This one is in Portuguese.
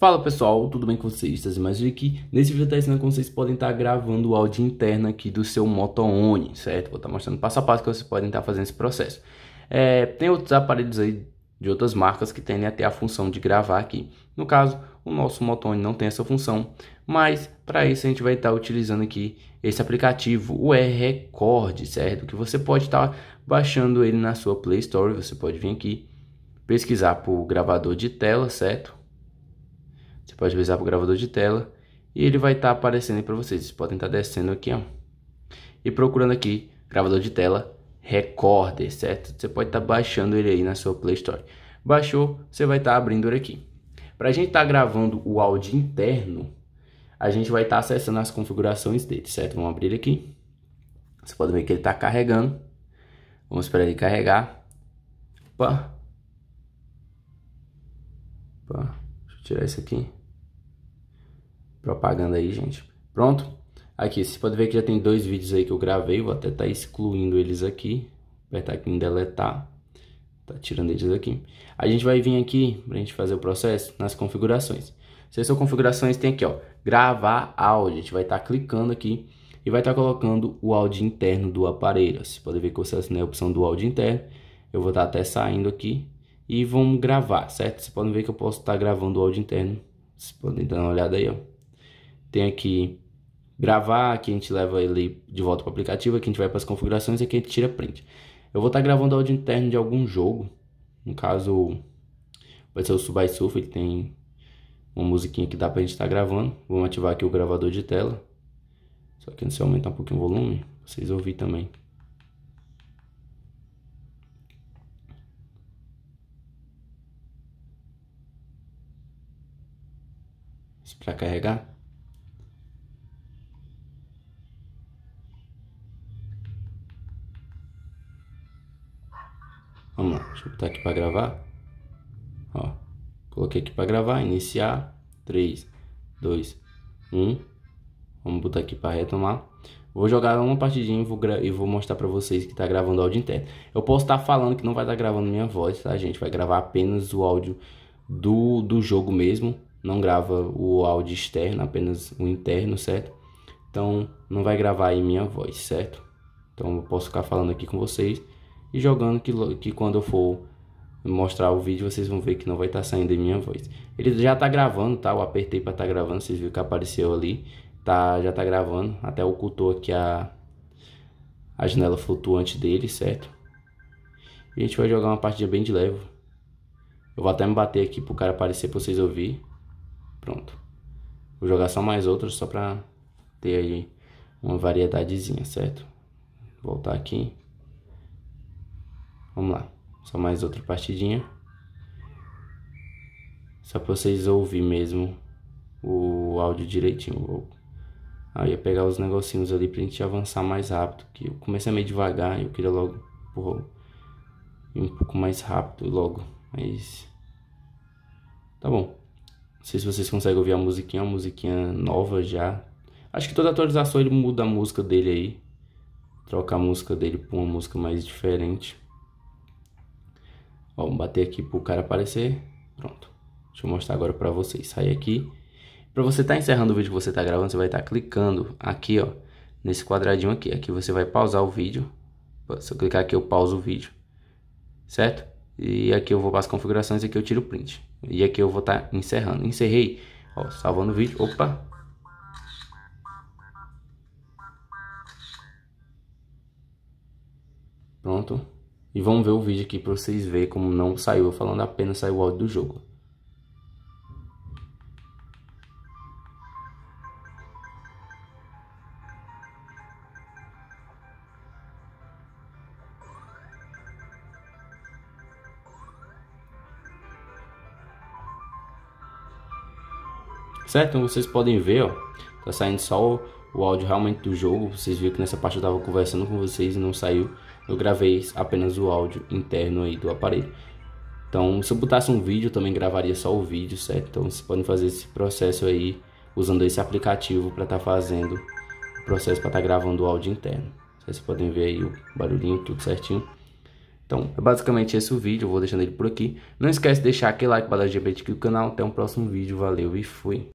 Fala pessoal, tudo bem com vocês? Estás mais aqui? Nesse vídeo eu estou ensinando como vocês podem estar tá gravando o áudio interno aqui do seu Moto One, certo? Vou estar tá mostrando passo a passo que vocês podem estar tá fazendo esse processo. É, tem outros aparelhos aí de outras marcas que tendem até a função de gravar aqui. No caso, o nosso Moto One não tem essa função, mas para isso a gente vai estar utilizando aqui esse aplicativo, o r record certo? Que você pode estar baixando ele na sua Play Store, você pode vir aqui pesquisar por gravador de tela, certo? pode avisar para o gravador de tela e ele vai estar tá aparecendo aí para vocês. Vocês podem estar tá descendo aqui, ó. E procurando aqui, gravador de tela, Recorder, certo? Você pode estar tá baixando ele aí na sua Play Store. Baixou, você vai estar tá abrindo ele aqui. Para a gente estar tá gravando o áudio interno, a gente vai estar tá acessando as configurações dele, certo? Vamos abrir ele aqui. Você pode ver que ele está carregando. Vamos esperar ele carregar. Opa. Opa. Deixa eu tirar isso aqui. Propaganda aí, gente. Pronto? Aqui, você pode ver que já tem dois vídeos aí que eu gravei. Vou até estar tá excluindo eles aqui. Apertar tá aqui em deletar. Tá tirando eles aqui. A gente vai vir aqui, pra gente fazer o processo, nas configurações. Se são configurações, tem aqui, ó. Gravar áudio. A gente vai estar tá clicando aqui e vai estar tá colocando o áudio interno do aparelho. Você pode ver que eu selecionei a opção do áudio interno. Eu vou estar tá até saindo aqui e vamos gravar, certo? Vocês podem ver que eu posso estar tá gravando o áudio interno. Vocês podem dar uma olhada aí, ó tem aqui gravar, aqui a gente leva ele de volta para o aplicativo, aqui a gente vai para as configurações e aqui a gente tira print. Eu vou estar tá gravando áudio interno de algum jogo, no caso vai ser o Subai Surf, ele tem uma musiquinha que dá para a gente estar tá gravando. Vamos ativar aqui o gravador de tela, só que antes de aumentar um pouquinho o volume, vocês ouvir também. Para carregar. Vamos lá, deixa eu botar aqui para gravar. Ó, coloquei aqui para gravar, iniciar. 3, 2, 1. Vamos botar aqui para retomar. Vou jogar uma partidinha e vou, e vou mostrar para vocês que tá gravando áudio interno. Eu posso estar tá falando que não vai estar tá gravando minha voz, tá, gente? Vai gravar apenas o áudio do, do jogo mesmo. Não grava o áudio externo, apenas o interno, certo? Então, não vai gravar aí minha voz, certo? Então, eu posso ficar falando aqui com vocês e jogando que, que quando eu for mostrar o vídeo vocês vão ver que não vai estar tá saindo em minha voz. Ele já tá gravando, tá? Eu apertei para estar tá gravando, vocês viram que apareceu ali. Tá, já tá gravando, até ocultou aqui a, a janela flutuante dele, certo? E a gente vai jogar uma partida bem de leve. Eu vou até me bater aqui pro cara aparecer pra vocês ouvir. Pronto. Vou jogar só mais outras só pra ter aí uma variedadezinha, certo? Voltar aqui. Vamos lá, só mais outra partidinha. Só pra vocês ouvir mesmo o áudio direitinho. Aí ah, ia pegar os negocinhos ali pra gente avançar mais rápido. Que eu comecei meio devagar e eu queria logo ir um pouco mais rápido logo. Mas. Tá bom. Não sei se vocês conseguem ouvir a musiquinha, é uma musiquinha nova já. Acho que toda atualização ele muda a música dele aí. Troca a música dele por uma música mais diferente. Vamos bater aqui pro cara aparecer. Pronto. Deixa eu mostrar agora para vocês. Sai aqui. Para você estar tá encerrando o vídeo que você está gravando, você vai estar tá clicando aqui, ó, nesse quadradinho aqui. Aqui você vai pausar o vídeo. Se eu clicar aqui, eu pauso o vídeo. Certo? E aqui eu vou para as configurações e aqui eu tiro o print. E aqui eu vou estar tá encerrando. Encerrei, ó, salvando o vídeo. Opa! Pronto. E vamos ver o vídeo aqui para vocês verem como não saiu eu falando, apenas saiu o áudio do jogo. Certo? Então vocês podem ver, ó, tá saindo só o, o áudio realmente do jogo. Vocês viram que nessa parte eu tava conversando com vocês e não saiu eu gravei apenas o áudio interno aí do aparelho. Então, se eu botasse um vídeo, também gravaria só o vídeo, certo? Então, vocês podem fazer esse processo aí usando esse aplicativo para estar tá fazendo o processo para estar tá gravando o áudio interno. Vocês podem ver aí o barulhinho, tudo certinho. Então, é basicamente esse o vídeo, eu vou deixando ele por aqui. Não esquece de deixar aquele like para dar o aqui no canal. Até o um próximo vídeo, valeu e fui!